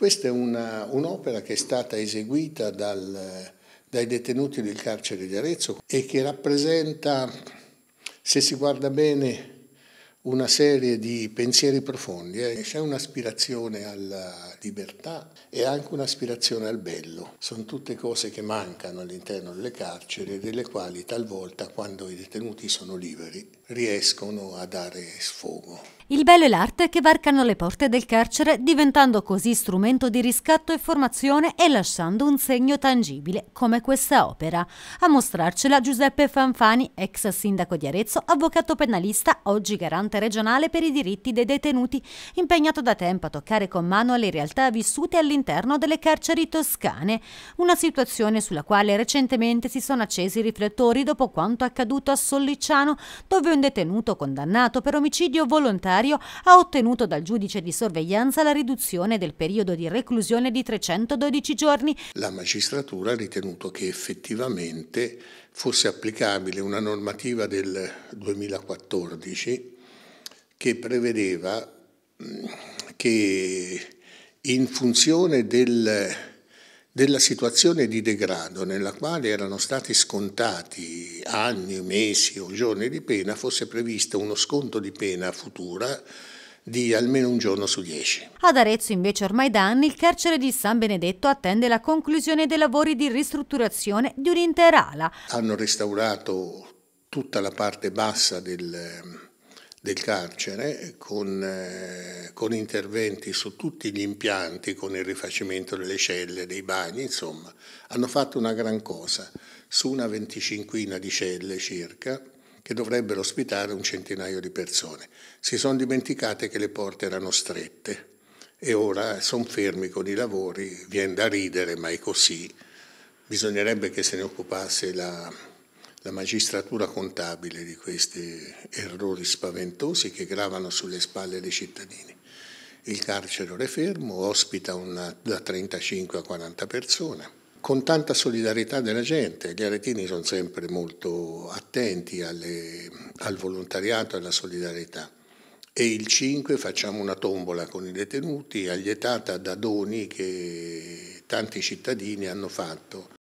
Questa è un'opera che è stata eseguita dal, dai detenuti del carcere di Arezzo e che rappresenta, se si guarda bene, una serie di pensieri profondi, eh. c'è un'aspirazione alla libertà e anche un'aspirazione al bello. Sono tutte cose che mancano all'interno delle carceri e delle quali talvolta quando i detenuti sono liberi riescono a dare sfogo. Il bello e l'arte che varcano le porte del carcere diventando così strumento di riscatto e formazione e lasciando un segno tangibile come questa opera. A mostrarcela Giuseppe Fanfani, ex sindaco di Arezzo, avvocato penalista, oggi garante regionale per i diritti dei detenuti, impegnato da tempo a toccare con mano le realtà vissute all'interno delle carceri toscane, una situazione sulla quale recentemente si sono accesi i riflettori dopo quanto accaduto a Sollicciano dove un detenuto condannato per omicidio volontario ha ottenuto dal giudice di sorveglianza la riduzione del periodo di reclusione di 312 giorni. La magistratura ha ritenuto che effettivamente fosse applicabile una normativa del 2014 che prevedeva mm, che in funzione del della situazione di degrado nella quale erano stati scontati anni, mesi o giorni di pena fosse previsto uno sconto di pena futura di almeno un giorno su dieci. Ad Arezzo invece ormai da anni il carcere di San Benedetto attende la conclusione dei lavori di ristrutturazione di un'intera ala. Hanno restaurato tutta la parte bassa del, del carcere con, eh, con, interventi su tutti gli impianti, con il rifacimento delle celle, dei bagni, insomma, hanno fatto una gran cosa su una venticinquina di celle circa che dovrebbero ospitare un centinaio di persone. Si sono dimenticate che le porte erano strette e ora sono fermi con i lavori, viene da ridere, ma è così. Bisognerebbe che se ne occupasse la, la magistratura contabile di questi errori spaventosi che gravano sulle spalle dei cittadini. Il carcere fermo ospita una, da 35 a 40 persone con tanta solidarietà della gente. Gli aretini sono sempre molto attenti alle, al volontariato e alla solidarietà. E il 5 facciamo una tombola con i detenuti, allietata da doni che tanti cittadini hanno fatto